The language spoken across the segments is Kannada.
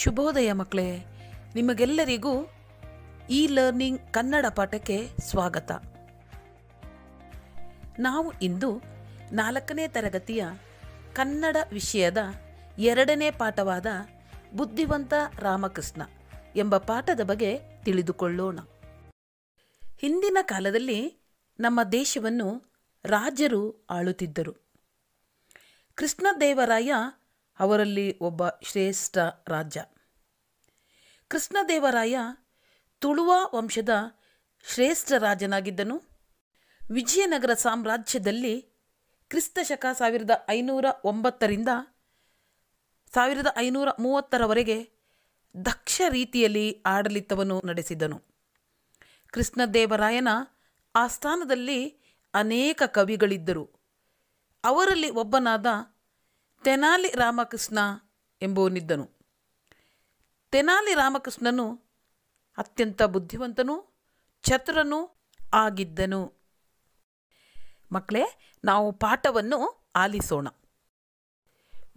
ಶುಭೋದಯ ಮಕ್ಕಳೇ ನಿಮಗೆಲ್ಲರಿಗೂ ಈ ಲರ್ನಿಂಗ್ ಕನ್ನಡ ಪಾಠಕ್ಕೆ ಸ್ವಾಗತ ನಾವು ಇಂದು ನಾಲ್ಕನೇ ತರಗತಿಯ ಕನ್ನಡ ವಿಷಯದ ಎರಡನೇ ಪಾಠವಾದ ಬುದ್ಧಿವಂತ ರಾಮಕೃಷ್ಣ ಎಂಬ ಪಾಠದ ಬಗ್ಗೆ ತಿಳಿದುಕೊಳ್ಳೋಣ ಹಿಂದಿನ ಕಾಲದಲ್ಲಿ ನಮ್ಮ ದೇಶವನ್ನು ರಾಜರು ಆಳುತ್ತಿದ್ದರು ಕೃಷ್ಣದೇವರಾಯ ಅವರಲ್ಲಿ ಒಬ್ಬ ಶ್ರೇಷ್ಠ ರಾಜ ಕೃಷ್ಣದೇವರಾಯ ತುಳುವ ವಂಶದ ಶ್ರೇಷ್ಠ ರಾಜನಾಗಿದ್ದನು ವಿಜಯನಗರ ಸಾಮ್ರಾಜ್ಯದಲ್ಲಿ ಕ್ರಿಸ್ತಶಕ ಸಾವಿರದ ಐನೂರ ಒಂಬತ್ತರಿಂದ ಸಾವಿರದ ಐನೂರ ಮೂವತ್ತರವರೆಗೆ ದಕ್ಷ ರೀತಿಯಲ್ಲಿ ಆಡಳಿತವನ್ನು ನಡೆಸಿದನು ಕೃಷ್ಣದೇವರಾಯನ ಆಸ್ಥಾನದಲ್ಲಿ ಅನೇಕ ಕವಿಗಳಿದ್ದರು ಅವರಲ್ಲಿ ಒಬ್ಬನಾದ ತೆನಾಲಿ ರಾಮಕೃಷ್ಣ ಎಂಬುವನಿದ್ದನು ತೆನಾಲಿ ರಾಮಕೃಷ್ಣನು ಅತ್ಯಂತ ಬುದ್ಧಿವಂತನೂ ಚತುರನೂ ಆಗಿದ್ದನು ಮಕ್ಕಳೇ ನಾವು ಪಾಠವನ್ನು ಆಲಿಸೋಣ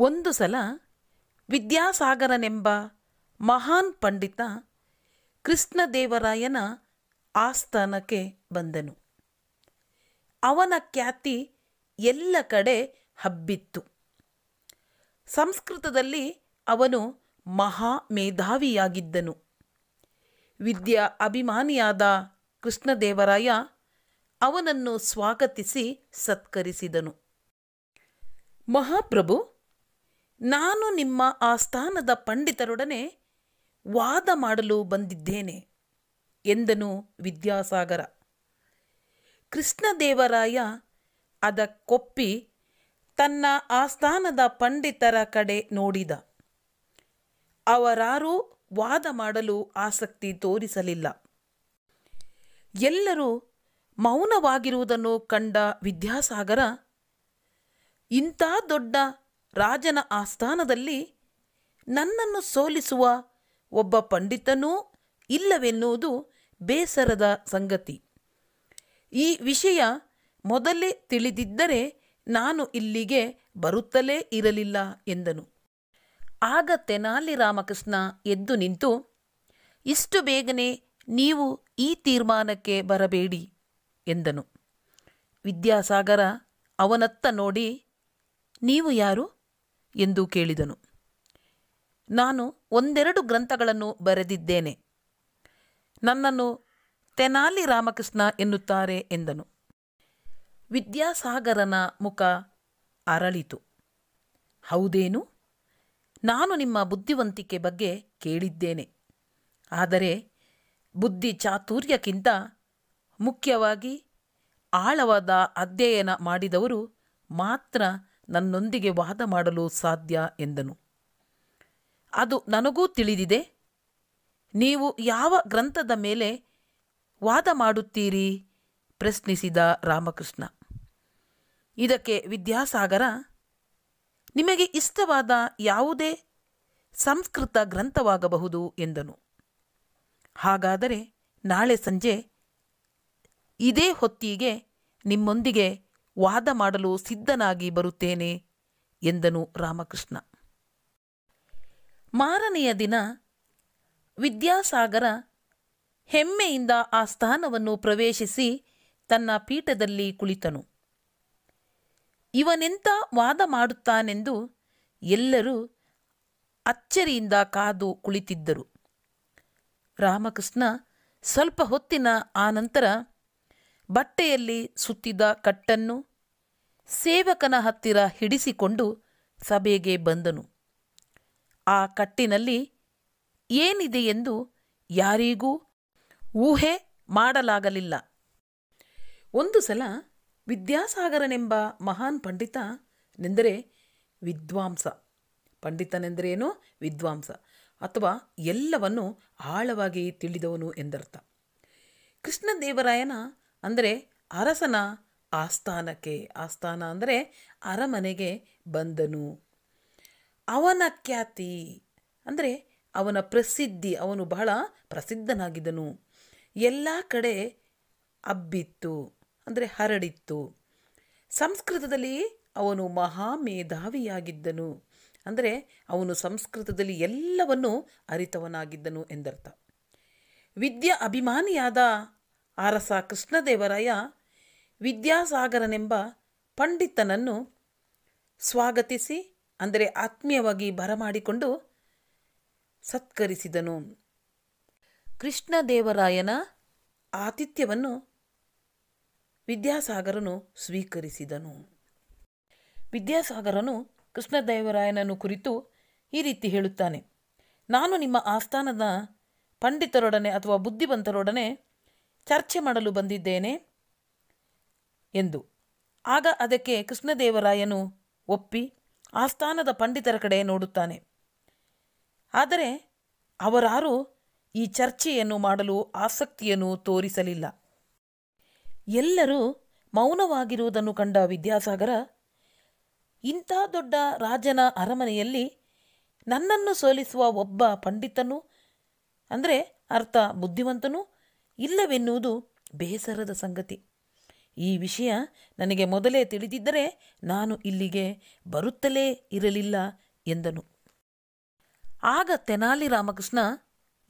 ಒಂದು ಸಲ ವಿದ್ಯಾಸಾಗರನೆಂಬ ಮಹಾನ್ ಪಂಡಿತ ಕೃಷ್ಣದೇವರಾಯನ ಆಸ್ಥಾನಕ್ಕೆ ಬಂದನು ಅವನ ಖ್ಯಾತಿ ಎಲ್ಲ ಕಡೆ ಹಬ್ಬಿತ್ತು ಸಂಸ್ಕೃತದಲ್ಲಿ ಅವನು ಮಹಾ ಮೇಧಾವಿಯಾಗಿದ್ದನು ವಿದ್ಯಾ ಅಭಿಮಾನಿಯಾದ ಕೃಷ್ಣದೇವರಾಯ ಅವನನ್ನು ಸ್ವಾಗತಿಸಿ ಸತ್ಕರಿಸಿದನು ಮಹಾಪ್ರಭು ನಾನು ನಿಮ್ಮ ಆಸ್ಥಾನದ ಪಂಡಿತರೊಡನೆ ವಾದ ಮಾಡಲು ಬಂದಿದ್ದೇನೆ ಎಂದನು ವಿದ್ಯಾಸಾಗರ ಕೃಷ್ಣದೇವರಾಯ ಅದಕ್ಕೊಪ್ಪಿ ತನ್ನ ಆಸ್ಥಾನದ ಪಂಡಿತರ ಕಡೆ ನೋಡಿದ ಅವರಾರೂ ವಾದ ಮಾಡಲು ಆಸಕ್ತಿ ತೋರಿಸಲಿಲ್ಲ ಎಲ್ಲರೂ ಮೌನವಾಗಿರುವುದನ್ನು ಕಂಡ ವಿದ್ಯಾಸಾಗರ ಇಂಥ ದೊಡ್ಡ ರಾಜನ ಆಸ್ಥಾನದಲ್ಲಿ ನನ್ನನ್ನು ಸೋಲಿಸುವ ಒಬ್ಬ ಪಂಡಿತನೂ ಇಲ್ಲವೆನ್ನುವುದು ಬೇಸರದ ಸಂಗತಿ ಈ ವಿಷಯ ಮೊದಲೇ ತಿಳಿದಿದ್ದರೆ ನಾನು ಇಲ್ಲಿಗೆ ಬರುತ್ತಲೇ ಇರಲಿಲ್ಲ ಎಂದನು ಆಗ ತೆನಾಲಿ ರಾಮಕೃಷ್ಣ ಎದ್ದು ನಿಂತು ಇಷ್ಟು ಬೇಗನೆ ನೀವು ಈ ತೀರ್ಮಾನಕ್ಕೆ ಬರಬೇಡಿ ಎಂದನು ವಿದ್ಯಾಸಾಗರ ಅವನತ್ತ ನೋಡಿ ನೀವು ಯಾರು ಎಂದು ಕೇಳಿದನು ನಾನು ಒಂದೆರಡು ಗ್ರಂಥಗಳನ್ನು ಬರೆದಿದ್ದೇನೆ ನನ್ನನ್ನು ತೆನಾಲಿ ರಾಮಕೃಷ್ಣ ಎನ್ನುತ್ತಾರೆ ಎಂದನು ವಿದ್ಯಾಸಾಗರನ ಮುಖ ಅರಳಿತು ಹೌದೇನು ನಾನು ನಿಮ್ಮ ಬುದ್ಧಿವಂತಿಕೆ ಬಗ್ಗೆ ಕೇಳಿದ್ದೇನೆ ಆದರೆ ಬುದ್ಧಿ ಚಾತುರ್ಯಕ್ಕಿಂತ ಮುಖ್ಯವಾಗಿ ಆಳವಾದ ಅಧ್ಯಯನ ಮಾಡಿದವರು ಮಾತ್ರ ನನ್ನೊಂದಿಗೆ ವಾದ ಮಾಡಲು ಸಾಧ್ಯ ಎಂದನು ಅದು ನನಗೂ ತಿಳಿದಿದೆ ನೀವು ಯಾವ ಗ್ರಂಥದ ಮೇಲೆ ವಾದ ಮಾಡುತ್ತೀರಿ ಪ್ರಶ್ನಿಸಿದ ರಾಮಕೃಷ್ಣ ಇದಕ್ಕೆ ವಿದ್ಯಾಸಾಗರ ನಿಮಗೆ ಇಷ್ಟವಾದ ಯಾವುದೇ ಸಂಸ್ಕೃತ ಗ್ರಂಥವಾಗಬಹುದು ಎಂದನು ಹಾಗಾದರೆ ನಾಳೆ ಸಂಜೆ ಇದೇ ಹೊತ್ತಿಗೆ ನಿಮ್ಮೊಂದಿಗೆ ವಾದ ಮಾಡಲು ಸಿದ್ಧನಾಗಿ ಬರುತ್ತೇನೆ ಎಂದನು ರಾಮಕೃಷ್ಣ ಮಾರನೆಯ ದಿನ ವಿದ್ಯಾಸಾಗರ ಹೆಮ್ಮೆಯಿಂದ ಆ ಸ್ಥಾನವನ್ನು ಪ್ರವೇಶಿಸಿ ತನ್ನ ಪೀಠದಲ್ಲಿ ಕುಳಿತನು ಇವನೆಂತ ವಾದ ಮಾಡುತ್ತಾನೆಂದು ಎಲ್ಲರೂ ಅಚ್ಚರಿಯಿಂದ ಕಾದು ಕುಳಿತಿದ್ದರು ರಾಮಕೃಷ್ಣ ಸ್ವಲ್ಪ ಹೊತ್ತಿನ ಆನಂತರ ಬಟ್ಟೆಯಲ್ಲಿ ಸುತ್ತಿದ ಕಟ್ಟನ್ನು ಸೇವಕನ ಹತ್ತಿರ ಹಿಡಿಸಿಕೊಂಡು ಸಭೆಗೆ ಬಂದನು ಆ ಕಟ್ಟಿನಲ್ಲಿ ಏನಿದೆಯೆಂದು ಯಾರಿಗೂ ಊಹೆ ಮಾಡಲಾಗಲಿಲ್ಲ ಒಂದು ಸಲ ವಿದ್ಯಾಸಾಗರನೆಂಬ ಮಹಾನ್ ಪಂಡಿತನೆಂದರೆ ವಿದ್ವಾಂಸ ಪಂಡಿತನೆಂದರೆ ಏನು ವಿದ್ವಾಂಸ ಅಥವಾ ಎಲ್ಲವನ್ನು ಆಳವಾಗಿ ತಿಳಿದವನು ಎಂದರ್ಥ ಕೃಷ್ಣದೇವರಾಯನ ಅಂದರೆ ಅರಸನ ಆಸ್ಥಾನಕ್ಕೆ ಆಸ್ಥಾನ ಅಂದರೆ ಅರಮನೆಗೆ ಬಂದನು ಅವನ ಖ್ಯಾತಿ ಅಂದರೆ ಅವನ ಪ್ರಸಿದ್ಧಿ ಅವನು ಬಹಳ ಪ್ರಸಿದ್ಧನಾಗಿದ್ದನು ಎಲ್ಲ ಕಡೆ ಅಬ್ಬಿತ್ತು ಅಂದರೆ ಹರಡಿತ್ತು ಸಂಸ್ಕೃತದಲ್ಲಿ ಅವನು ಮಹಾ ಮೇಧಾವಿಯಾಗಿದ್ದನು ಅಂದರೆ ಅವನು ಸಂಸ್ಕೃತದಲ್ಲಿ ಎಲ್ಲವನ್ನೂ ಅರಿತವನಾಗಿದ್ದನು ಎಂದರ್ಥ ವಿದ್ಯಾ ಅಭಿಮಾನಿಯಾದ ಅರಸ ಕೃಷ್ಣದೇವರಾಯ ವಿದ್ಯಾಸಾಗರನೆಂಬ ಪಂಡಿತನನ್ನು ಸ್ವಾಗತಿಸಿ ಅಂದರೆ ಆತ್ಮೀಯವಾಗಿ ಬರಮಾಡಿಕೊಂಡು ಸತ್ಕರಿಸಿದನು ಕೃಷ್ಣದೇವರಾಯನ ಆತಿಥ್ಯವನ್ನು ವಿದ್ಯಾಸಾಗರನು ಸ್ವೀಕರಿಸಿದನು ವಿದ್ಯಾಸಾಗರನು ಕೃಷ್ಣದೇವರಾಯನನು ಕುರಿತು ಈ ರೀತಿ ಹೇಳುತ್ತಾನೆ ನಾನು ನಿಮ್ಮ ಆಸ್ಥಾನದ ಪಂಡಿತರೊಡನೆ ಅಥವಾ ಬುದ್ಧಿವಂತರೊಡನೆ ಚರ್ಚೆ ಮಾಡಲು ಬಂದಿದ್ದೇನೆ ಎಂದು ಆಗ ಅದಕ್ಕೆ ಕೃಷ್ಣದೇವರಾಯನು ಒಪ್ಪಿ ಆಸ್ಥಾನದ ಪಂಡಿತರ ಕಡೆ ನೋಡುತ್ತಾನೆ ಆದರೆ ಅವರಾರು ಈ ಚರ್ಚೆಯನ್ನು ಮಾಡಲು ಆಸಕ್ತಿಯನ್ನು ತೋರಿಸಲಿಲ್ಲ ಎಲ್ಲರೂ ಮೌನವಾಗಿರುವುದನ್ನು ಕಂಡ ವಿದ್ಯಾಸಾಗರ ಇಂಥ ದೊಡ್ಡ ರಾಜನ ಅರಮನೆಯಲ್ಲಿ ನನ್ನನ್ನು ಸೋಲಿಸುವ ಒಬ್ಬ ಪಂಡಿತನು ಅಂದರೆ ಅರ್ಥ ಬುದ್ಧಿವಂತನು ಇಲ್ಲವೆನ್ನುವುದು ಬೇಸರದ ಸಂಗತಿ ಈ ವಿಷಯ ನನಗೆ ಮೊದಲೇ ತಿಳಿದಿದ್ದರೆ ನಾನು ಇಲ್ಲಿಗೆ ಬರುತ್ತಲೇ ಇರಲಿಲ್ಲ ಎಂದನು ಆಗ ತೆನಾಲಿ ರಾಮಕೃಷ್ಣ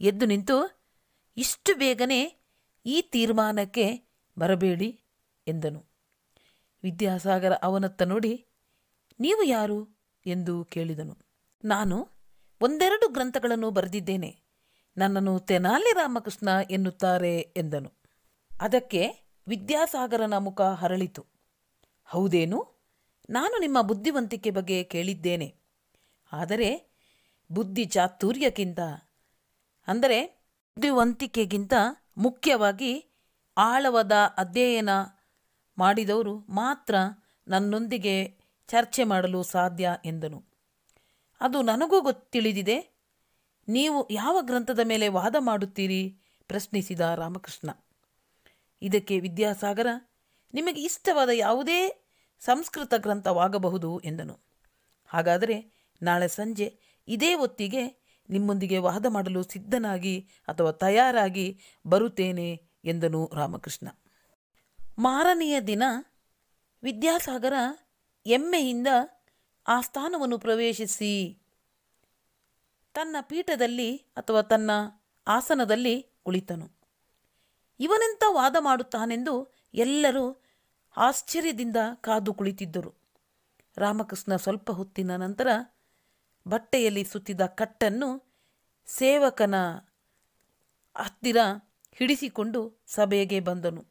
ಎದ್ದು ನಿಂತು ಇಷ್ಟು ಬೇಗನೆ ಈ ತೀರ್ಮಾನಕ್ಕೆ ಬರಬೇಡಿ ಎಂದನು ವಿದ್ಯಾಸಾಗರ ಅವನತ್ತ ನೋಡಿ ನೀವು ಯಾರು ಎಂದು ಕೇಳಿದನು ನಾನು ಒಂದೆರಡು ಗ್ರಂಥಗಳನ್ನು ಬರೆದಿದ್ದೇನೆ ನನ್ನನ್ನು ತೆನಾಲಿ ರಾಮಕೃಷ್ಣ ಎನ್ನುತ್ತಾರೆ ಎಂದನು ಅದಕ್ಕೆ ವಿದ್ಯಾಸಾಗರನ ಮುಖ ಹರಳಿತು ಹೌದೇನು ನಾನು ನಿಮ್ಮ ಬುದ್ಧಿವಂತಿಕೆ ಬಗ್ಗೆ ಕೇಳಿದ್ದೇನೆ ಆದರೆ ಬುದ್ಧಿ ಚಾತುರ್ಯಕ್ಕಿಂತ ಅಂದರೆ ಬುದ್ಧಿವಂತಿಕೆಗಿಂತ ಮುಖ್ಯವಾಗಿ ಆಳವಾದ ಅಧ್ಯಯನ ಮಾಡಿದವರು ಮಾತ್ರ ನನ್ನೊಂದಿಗೆ ಚರ್ಚೆ ಮಾಡಲು ಸಾಧ್ಯ ಎಂದನು ಅದು ನನಗೂ ಗೊತ್ತಿಳಿದಿದೆ ನೀವು ಯಾವ ಗ್ರಂಥದ ಮೇಲೆ ವಾದ ಮಾಡುತ್ತೀರಿ ಪ್ರಶ್ನಿಸಿದ ರಾಮಕೃಷ್ಣ ಇದಕ್ಕೆ ವಿದ್ಯಾಸಾಗರ ನಿಮಗೆ ಇಷ್ಟವಾದ ಯಾವುದೇ ಸಂಸ್ಕೃತ ಗ್ರಂಥವಾಗಬಹುದು ಎಂದನು ಹಾಗಾದರೆ ನಾಳೆ ಸಂಜೆ ಇದೇ ಹೊತ್ತಿಗೆ ನಿಮ್ಮೊಂದಿಗೆ ವಾದ ಮಾಡಲು ಸಿದ್ಧನಾಗಿ ಅಥವಾ ತಯಾರಾಗಿ ಬರುತ್ತೇನೆ ಎಂದನು ರಾಮಕೃಷ್ಣ ಮಾರನೆಯ ದಿನ ವಿದ್ಯಾಸಾಗರ ಎಮ್ಮೆಯಿಂದ ಆ ಸ್ಥಾನವನ್ನು ಪ್ರವೇಶಿಸಿ ತನ್ನ ಪೀಠದಲ್ಲಿ ಅಥವಾ ತನ್ನ ಆಸನದಲ್ಲಿ ಕುಳಿತನು ಇವನೆಂತ ವಾದ ಮಾಡುತ್ತಾನೆಂದು ಎಲ್ಲರೂ ಆಶ್ಚರ್ಯದಿಂದ ಕಾದು ಕುಳಿತಿದ್ದರು ರಾಮಕೃಷ್ಣ ಸ್ವಲ್ಪ ಹೊತ್ತಿನ ನಂತರ ಬಟ್ಟೆಯಲ್ಲಿ ಸುತ್ತಿದ ಕಟ್ಟನ್ನು ಸೇವಕನ ಹತ್ತಿರ ಹಿಡಿಸಿಕೊಂಡು ಸಭೆಗೆ ಬಂದನು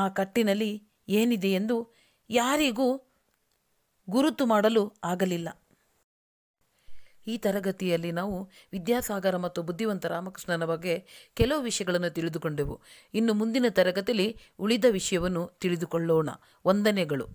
ಆ ಕಟ್ಟಿನಲ್ಲಿ ಏನಿದೆ ಎಂದು ಯಾರಿಗೂ ಗುರುತು ಮಾಡಲು ಆಗಲಿಲ್ಲ ಈ ತರಗತಿಯಲ್ಲಿ ನಾವು ವಿದ್ಯಾಸಾಗರ ಮತ್ತು ಬುದ್ಧಿವಂತ ರಾಮಕೃಷ್ಣನ ಬಗ್ಗೆ ಕೆಲವು ವಿಷಯಗಳನ್ನು ತಿಳಿದುಕೊಂಡೆವು ಇನ್ನು ಮುಂದಿನ ತರಗತಿಯಲ್ಲಿ ಉಳಿದ ವಿಷಯವನ್ನು ತಿಳಿದುಕೊಳ್ಳೋಣ ವಂದನೆಗಳು